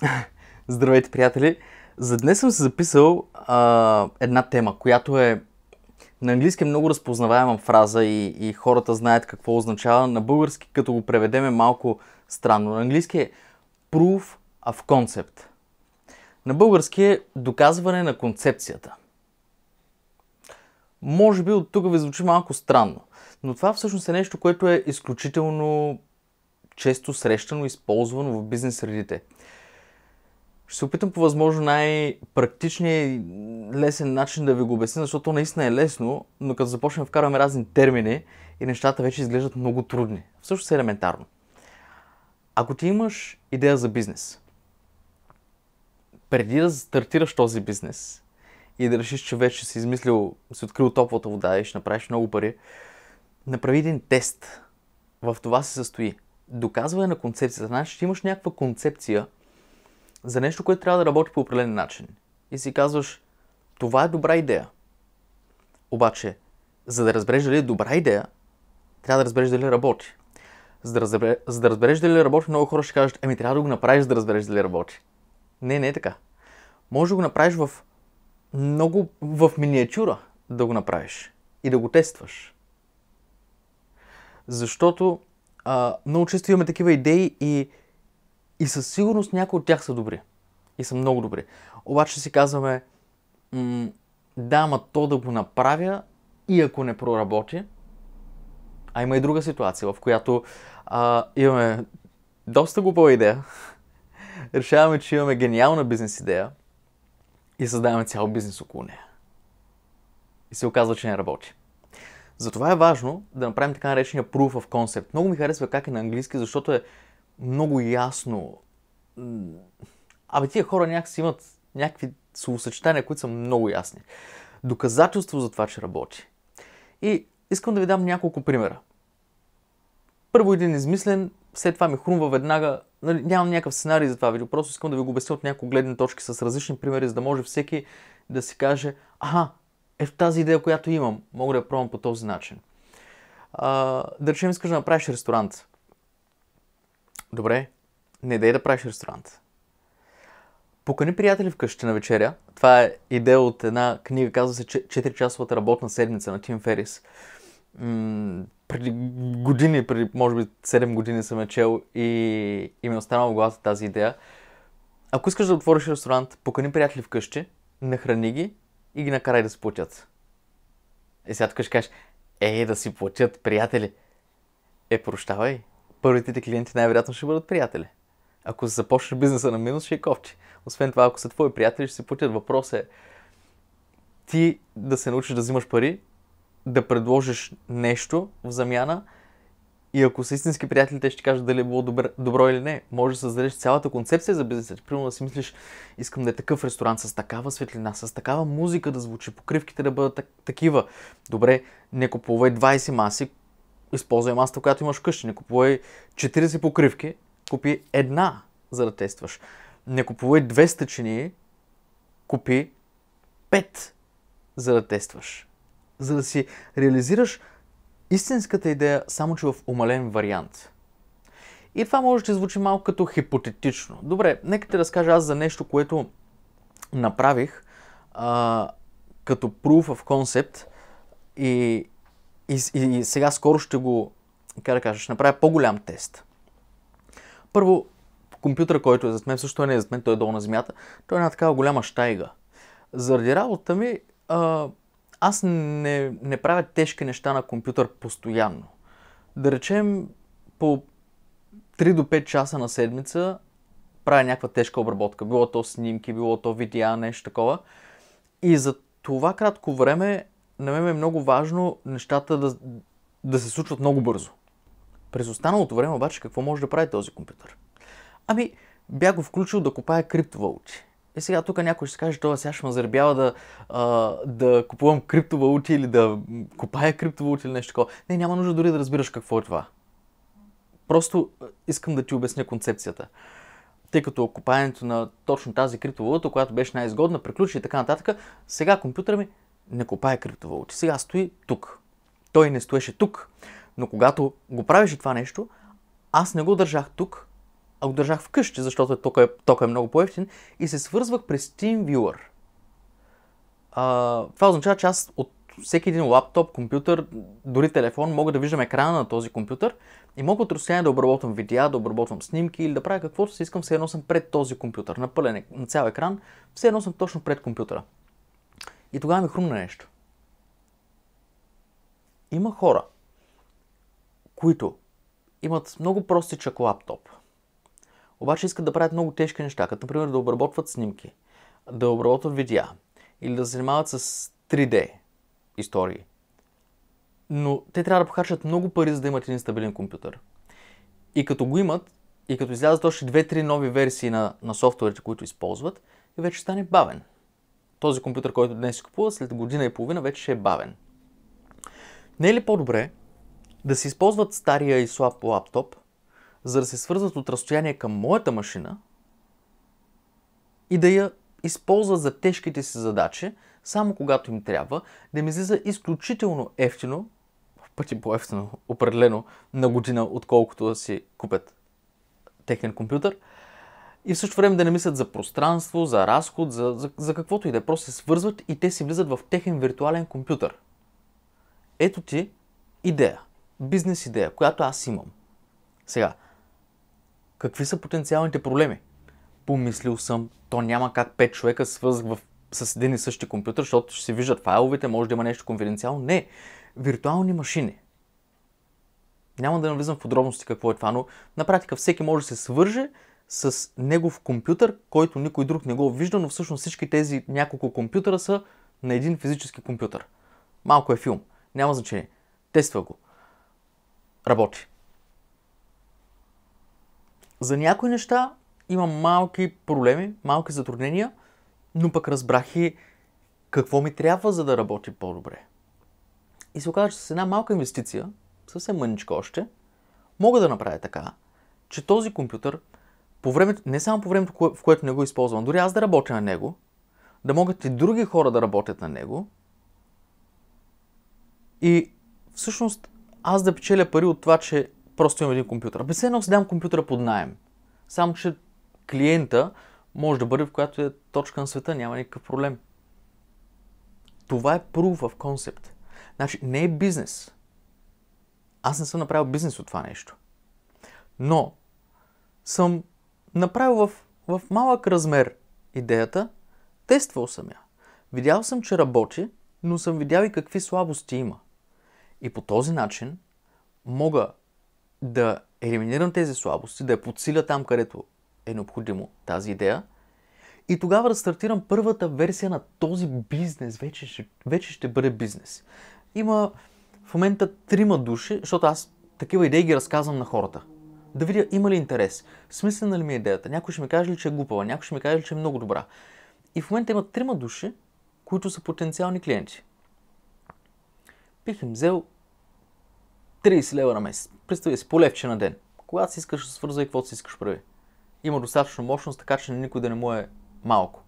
Здравейте, приятели! За днес съм се записал а, една тема, която е на английски е много разпознаваема фраза и, и хората знаят какво означава. На български, като го преведем е малко странно. На английски е proof of concept. На български е доказване на концепцията. Може би от тук ви звучи малко странно, но това всъщност е нещо, което е изключително често срещано, използвано в бизнес средите. Ще се опитам по възможно най-практичния и лесен начин да ви го обясня, защото наистина е лесно, но като започнем да вкарваме разни термини и нещата вече изглеждат много трудни. Всъщност е елементарно. Ако ти имаш идея за бизнес, преди да стартираш този бизнес и да решиш, че вече си измислил, си открил топлата вода и ще направиш много пари, направи един тест. В това се състои. Доказване на концепцията. Значи, че имаш някаква концепция, за нещо, което трябва да работи по определен начин. И си казваш, това е добра идея. Обаче, за да разбереш дали е добра идея, трябва да разбереш дали работи. За да, разбер... за да разбереш дали работи, много хора ще кажат, еми трябва да го направиш, за да разбереш дали работи. Не, не е така. Може да го направиш в много, в миниатюра да го направиш и да го тестваш. Защото а, много често имаме такива идеи и и със сигурност някои от тях са добри. И са много добри. Обаче си казваме, м- да, ама то да го направя и ако не проработи, а има и друга ситуация, в която а, имаме доста глупава идея, решаваме, че имаме гениална бизнес идея и създаваме цял бизнес около нея. И се оказва, че не работи. Затова е важно да направим така наречения proof of concept. Много ми харесва как е на английски, защото е много ясно. Абе, тия хора някакси имат някакви словосъчетания, които са много ясни. Доказателство за това, че работи. И искам да ви дам няколко примера. Първо един измислен, след това ми хрумва веднага, нали, нямам някакъв сценарий за това видео, просто искам да ви го обясня от няколко гледни точки с различни примери, за да може всеки да си каже, аха, е в тази идея, която имам, мога да я пробвам по този начин. А, да речем, искаш да направиш ресторант. Добре, не дай да правиш ресторант. Покани приятели вкъщи на вечеря. Това е идея от една книга, казва се 4-часовата работна седмица на Тим Ферис. М- преди години, преди може би 7 години съм е чел и, и ми е останала в главата тази идея. Ако искаш да отвориш ресторант, покани приятели вкъщи, нахрани ги и ги накарай да платят. Е, сега тук ще кажеш, е, да си платят, приятели. Е, прощавай, първите ти клиенти най-вероятно ще бъдат приятели. Ако започнеш бизнеса на минус, ще е ковче. Освен това, ако са твои приятели, ще се путят Въпрос е ти да се научиш да взимаш пари, да предложиш нещо в замяна и ако са истински приятели, те ще кажат дали е било добър, добро или не. Може да създадеш цялата концепция за бизнеса. Примерно да си мислиш, искам да е такъв ресторант с такава светлина, с такава музика да звучи, покривките да бъдат такива. Добре, не купувай 20 маси, използвай масата, която имаш вкъщи. Не купувай 40 покривки, купи една, за да тестваш. Не купувай 200 чини, купи 5, за да тестваш. За да си реализираш истинската идея, само че в умален вариант. И това може да звучи малко като хипотетично. Добре, нека ти разкажа аз за нещо, което направих а, като proof of concept и и, и, и сега скоро ще го, как да кажа, ще направя по-голям тест. Първо, компютъра, който е зад мен, също не е зад мен, той е долу на земята, той е една такава голяма штайга. Заради работа ми, а, аз не, не правя тежки неща на компютър постоянно. Да речем, по 3 до 5 часа на седмица правя някаква тежка обработка. Било то снимки, било то видеа, нещо такова. И за това кратко време на мен е много важно нещата да, да се случват много бързо. През останалото време обаче какво може да прави този компютър? Ами, бях го включил да купая криптовалути. И е, сега тук някой ще каже, това сега ще ме заребява да, а, да купувам криптовалути или да купая криптовалути или нещо такова. Не, няма нужда дори да разбираш какво е това. Просто искам да ти обясня концепцията. Тъй като купаенето на точно тази криптовалута, която беше най-изгодна, приключи и така нататък, сега компютъра ми не копае криптовалути. Сега стои тук. Той не стоеше тук, но когато го правеше това нещо, аз не го държах тук, а го държах вкъщи, защото е тока е, тока е много по-ефтин и се свързвах през TeamViewer. А, това означава, че аз от всеки един лаптоп, компютър, дори телефон, мога да виждам екрана на този компютър и мога от разстояние да обработвам видеа, да обработвам снимки или да правя каквото си искам, все едно съм пред този компютър. На пълен, е, на цял екран, все едно съм точно пред компютъра. И тогава ми хрумна нещо. Има хора, които имат много простичък лаптоп, обаче искат да правят много тежки неща, като например да обработват снимки, да обработват видеа или да занимават с 3D истории. Но те трябва да похарчат много пари, за да имат един стабилен компютър. И като го имат, и като излязат още 2-3 нови версии на, на софтуерите, които използват, и вече стане бавен този компютър, който днес си купува, след година и половина вече ще е бавен. Не е ли по-добре да се използват стария и слаб лаптоп, за да се свързват от разстояние към моята машина и да я използват за тежките си задачи, само когато им трябва, да ми излиза изключително ефтино, в пъти по-ефтино, определено, на година, отколкото да си купят техен компютър – и в същото време да не мислят за пространство, за разход, за, за, за каквото и да е. Просто се свързват и те си влизат в техен виртуален компютър. Ето ти идея, бизнес идея, която аз имам. Сега, какви са потенциалните проблеми? Помислил съм, то няма как 5 човека свързват в, с един и същи компютър, защото ще се виждат файловете, може да има нещо конфиденциално. Не, виртуални машини. Няма да навлизам в подробности какво е това, но на практика всеки може да се свърже с негов компютър, който никой друг не го вижда, но всъщност всички тези няколко компютъра са на един физически компютър. Малко е филм. Няма значение. Тества го. Работи. За някои неща имам малки проблеми, малки затруднения, но пък разбрах и какво ми трябва, за да работи по-добре. И се оказа, че с една малка инвестиция, съвсем мъничка още, мога да направя така, че този компютър по времето, не само по времето, в което не го използвам, дори аз да работя на него, да могат и други хора да работят на него и всъщност аз да печеля пари от това, че просто имам един компютър. Без едно си дам компютъра под найем. Само, че клиента може да бъде в която е точка на света, няма никакъв проблем. Това е proof of concept. Значи, не е бизнес. Аз не съм направил бизнес от това нещо. Но съм направил в, в малък размер идеята, тествал съм я. Видял съм, че работи, но съм видял и какви слабости има. И по този начин мога да елиминирам тези слабости, да я подсиля там, където е необходимо тази идея. И тогава да стартирам първата версия на този бизнес. Вече ще, вече ще бъде бизнес. Има в момента трима души, защото аз такива идеи ги разказвам на хората да видя има ли интерес, смислена ли ми е идеята, някой ще ми каже ли, че е глупава, някой ще ми каже ли, че е много добра. И в момента има трима души, които са потенциални клиенти. Бих им взел 30 лева на месец. Представи си, по левче на ден. Когато си искаш, да свърза и каквото си искаш прави. Има достатъчно мощност, така че никой да не му е малко.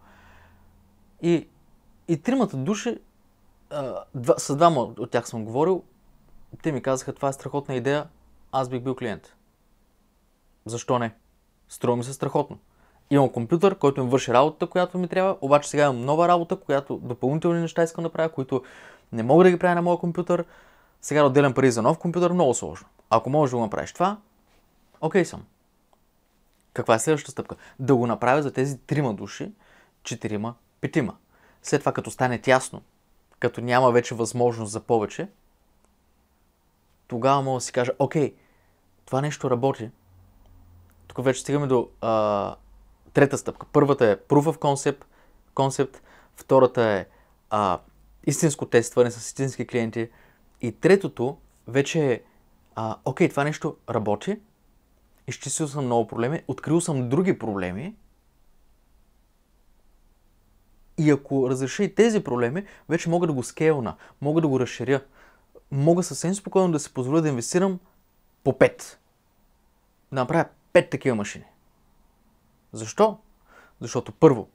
И, и тримата души, а, с двама от тях съм говорил, те ми казаха, това е страхотна идея, аз бих бил клиент. Защо не? Струва ми се страхотно. Имам компютър, който ми върши работата, която ми трябва, обаче сега имам нова работа, която допълнителни неща искам да правя, които не мога да ги правя на моя компютър. Сега да отделям пари за нов компютър, много сложно. Ако можеш да го направиш това, окей okay съм. Каква е следващата стъпка? Да го направя за тези трима души, четирима, петима. След това, като стане тясно, като няма вече възможност за повече, тогава мога да си кажа, окей, това нещо работи, тук вече стигаме до а, трета стъпка. Първата е Proof of Concept, concept втората е а, истинско тестване с истински клиенти и третото вече е а, окей, това нещо работи, изчистил съм много проблеми, открил съм други проблеми и ако разреша и тези проблеми, вече мога да го скейлна, мога да го разширя. Мога съвсем спокойно да си позволя да инвестирам по 5. Да направя пет такива машини. Защо? Защото първо,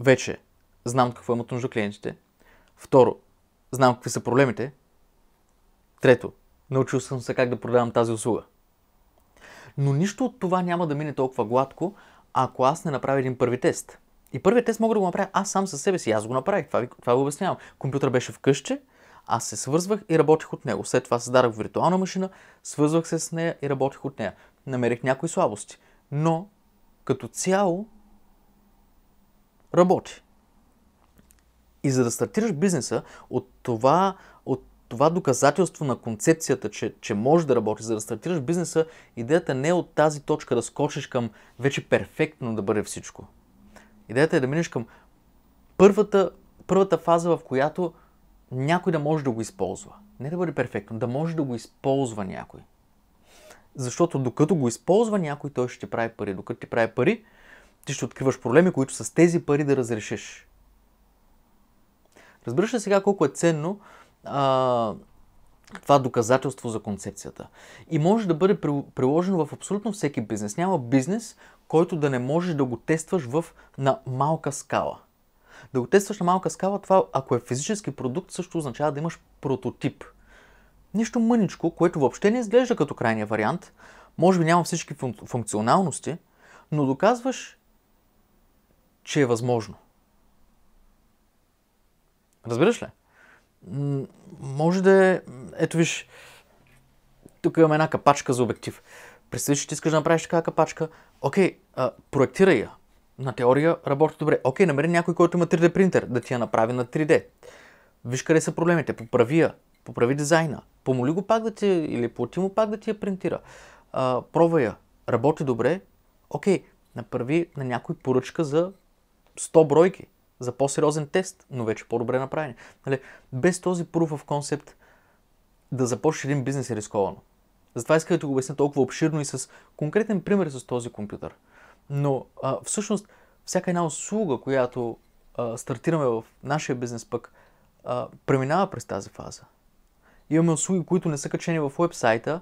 вече знам какво имат нужда клиентите. Второ, знам какви са проблемите. Трето, научил съм се как да продавам тази услуга. Но нищо от това няма да мине толкова гладко, ако аз не направя един първи тест. И първият тест мога да го направя аз сам със себе си. Аз го направих, това, ви, това го обяснявам. Компютър беше вкъщи, аз се свързвах и работих от него. След това създадах виртуална машина, свързвах се с нея и работих от нея намерих някои слабости. Но като цяло работи. И за да стартираш бизнеса от това, от това доказателство на концепцията, че, че може да работи, за да стартираш бизнеса, идеята не е от тази точка да скочиш към вече перфектно да бъде всичко. Идеята е да минеш към първата, първата фаза, в която някой да може да го използва. Не да бъде перфектно, да може да го използва някой. Защото докато го използва някой, той ще ти прави пари. Докато ти прави пари, ти ще откриваш проблеми, които с тези пари да разрешиш. Разбираш ли сега колко е ценно а, това доказателство за концепцията? И може да бъде приложено в абсолютно всеки бизнес. Няма бизнес, който да не можеш да го тестваш в, на малка скала. Да го тестваш на малка скала, това ако е физически продукт, също означава да имаш прототип – Нещо мъничко, което въобще не изглежда като крайния вариант, може би няма всички функ- функционалности, но доказваш, че е възможно. Разбираш ли? М- може да е... Ето виж, тук имам една капачка за обектив. Представи, че ти искаш да направиш такава капачка. Окей, а, проектирай я. На теория работи добре. Окей, намери някой, който има 3D принтер, да ти я направи на 3D. Виж къде са проблемите. Поправи я. Поправи дизайна помоли го пак да ти, или плати му пак да ти я принтира. А, пробва я, работи добре, окей, направи на някой поръчка за 100 бройки, за по-сериозен тест, но вече по-добре направени. Нали, без този proof of concept да започнеш един бизнес е рисковано. Затова исках да го обясня толкова обширно и с конкретен пример с този компютър. Но а, всъщност всяка една услуга, която а, стартираме в нашия бизнес пък, а, преминава през тази фаза. Имаме услуги, които не са качени в вебсайта,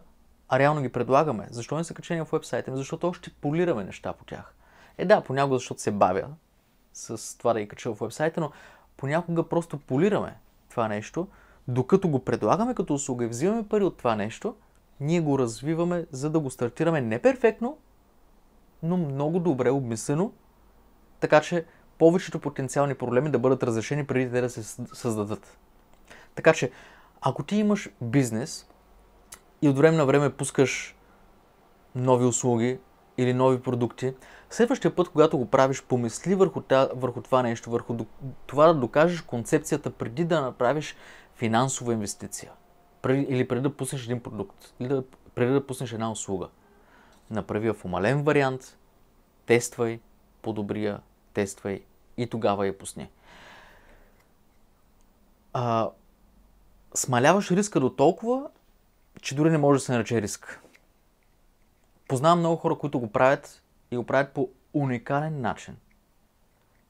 а реално ги предлагаме. Защо не са качени в вебсайта? Ами защото още полираме неща по тях. Е да, понякога защото се бавя с това да ги кача в вебсайта, но понякога просто полираме това нещо, докато го предлагаме като услуга и взимаме пари от това нещо, ние го развиваме, за да го стартираме не перфектно, но много добре обмислено, така че повечето потенциални проблеми да бъдат разрешени преди те да се създадат. Така че ако ти имаш бизнес и от време на време пускаш нови услуги или нови продукти, следващия път, когато го правиш, помисли върху, върху това нещо, върху това да докажеш концепцията преди да направиш финансова инвестиция. Преди, или преди да пуснеш един продукт, или да, преди да пуснеш една услуга. Направи я в умален вариант, тествай, по-добрия, тествай и тогава я пусни. А, смаляваш риска до толкова, че дори не може да се нарече риск. Познавам много хора, които го правят и го правят по уникален начин.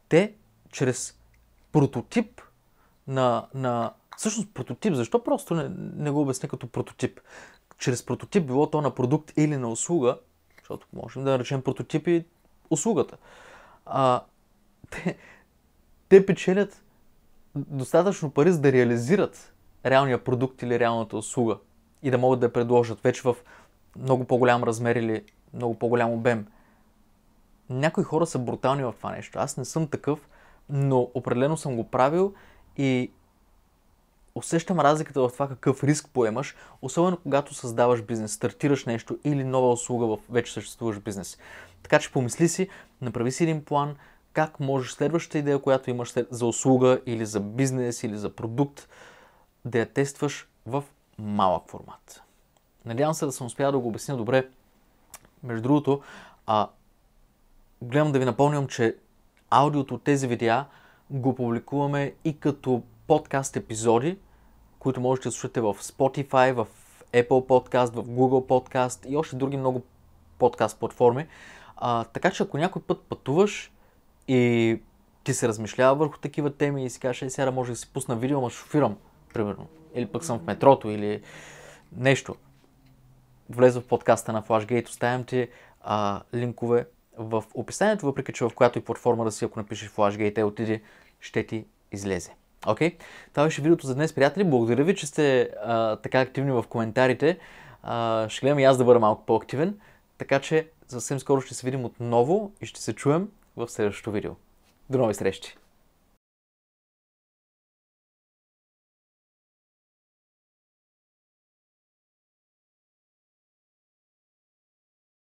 Те, чрез прототип на, на... Всъщност прототип, защо просто не, не го обясня като прототип? Чрез прототип, било то на продукт или на услуга, защото можем да наречем прототип и услугата. А, те, те печелят достатъчно пари, за да реализират реалния продукт или реалната услуга и да могат да я предложат вече в много по-голям размер или много по-голям обем. Някои хора са брутални в това нещо. Аз не съм такъв, но определено съм го правил и усещам разликата в това какъв риск поемаш, особено когато създаваш бизнес, стартираш нещо или нова услуга в вече съществуващ бизнес. Така че помисли си, направи си един план, как можеш следващата идея, която имаш за услуга или за бизнес или за продукт, да я тестваш в малък формат. Надявам се да съм успял да го обясня добре. Между другото, а, гледам да ви напомням, че аудиото от тези видеа го публикуваме и като подкаст епизоди, които можете да слушате в Spotify, в Apple Podcast, в Google Podcast и още други много подкаст платформи. А, така че ако някой път пътуваш и ти се размишлява върху такива теми и си кажеш, «Е, сега може да си пусна видео, ма шофирам – примерно, или пък съм в метрото, или нещо, влезе в подкаста на Flashgate, оставям ти а, линкове в описанието, въпреки че в която и платформа да си, ако напишеш Flashgate, е, отиди, ще ти излезе. Окей? Okay? Това беше видеото за днес, приятели. Благодаря ви, че сте а, така активни в коментарите. А, ще гледам и аз да бъда малко по-активен. Така че съвсем скоро ще се видим отново и ще се чуем в следващото видео. До нови срещи!